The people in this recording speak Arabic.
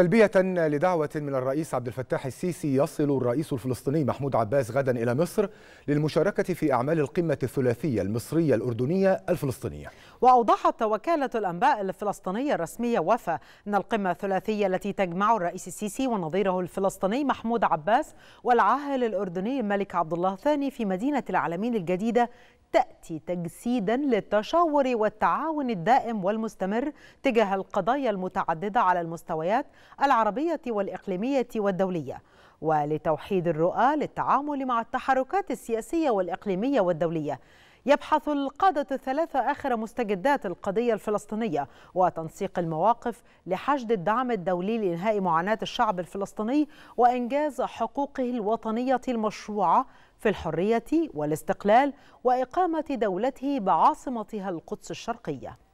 تلبية لدعوة من الرئيس عبد الفتاح السيسي يصل الرئيس الفلسطيني محمود عباس غدا إلى مصر للمشاركة في أعمال القمة الثلاثية المصرية الأردنية الفلسطينية وأوضحت وكالة الأنباء الفلسطينية الرسمية وفا أن القمة الثلاثية التي تجمع الرئيس السيسي ونظيره الفلسطيني محمود عباس والعاهل الأردني الملك عبد الله الثاني في مدينة العالمين الجديدة تأتي تجسيدا للتشاور والتعاون الدائم والمستمر تجاه القضايا المتعددة على المستويات العربية والإقليمية والدولية ولتوحيد الرؤى للتعامل مع التحركات السياسية والإقليمية والدولية يبحث القادة الثلاثة آخر مستجدات القضية الفلسطينية وتنسيق المواقف لحشد الدعم الدولي لإنهاء معاناة الشعب الفلسطيني وإنجاز حقوقه الوطنية المشروعة في الحرية والاستقلال وإقامة دولته بعاصمتها القدس الشرقية